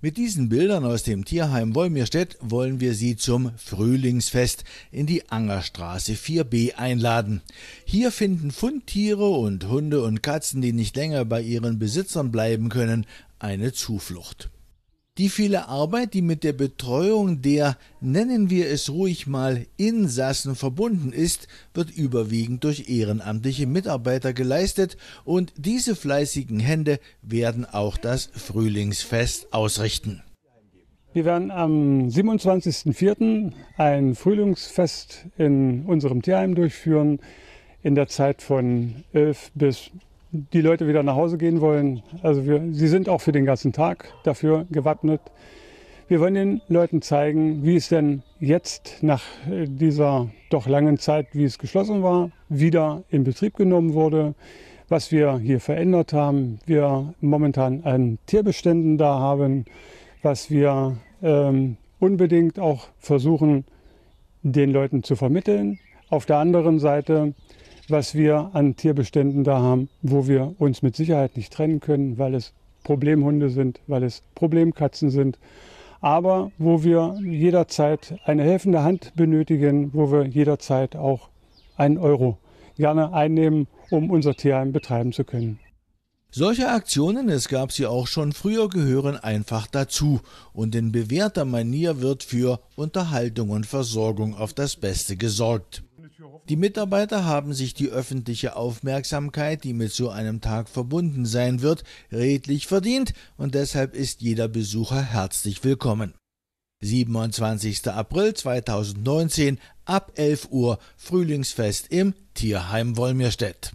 Mit diesen Bildern aus dem Tierheim Wolmirstedt wollen wir Sie zum Frühlingsfest in die Angerstraße 4b einladen. Hier finden Fundtiere und Hunde und Katzen, die nicht länger bei ihren Besitzern bleiben können, eine Zuflucht. Die viele Arbeit, die mit der Betreuung der, nennen wir es ruhig mal, Insassen verbunden ist, wird überwiegend durch ehrenamtliche Mitarbeiter geleistet und diese fleißigen Hände werden auch das Frühlingsfest ausrichten. Wir werden am 27.04. ein Frühlingsfest in unserem Tierheim durchführen in der Zeit von 11 bis die Leute wieder nach Hause gehen wollen. Also wir, sie sind auch für den ganzen Tag dafür gewappnet. Wir wollen den Leuten zeigen, wie es denn jetzt nach äh, dieser doch langen Zeit, wie es geschlossen war, wieder in Betrieb genommen wurde, was wir hier verändert haben, wir momentan an Tierbeständen da haben, was wir ähm, unbedingt auch versuchen, den Leuten zu vermitteln. Auf der anderen Seite was wir an Tierbeständen da haben, wo wir uns mit Sicherheit nicht trennen können, weil es Problemhunde sind, weil es Problemkatzen sind, aber wo wir jederzeit eine helfende Hand benötigen, wo wir jederzeit auch einen Euro gerne einnehmen, um unser Tierheim betreiben zu können. Solche Aktionen, es gab sie auch schon früher, gehören einfach dazu und in bewährter Manier wird für Unterhaltung und Versorgung auf das Beste gesorgt. Die Mitarbeiter haben sich die öffentliche Aufmerksamkeit, die mit so einem Tag verbunden sein wird, redlich verdient und deshalb ist jeder Besucher herzlich willkommen. 27. April 2019 ab 11 Uhr Frühlingsfest im Tierheim Wolmirstedt.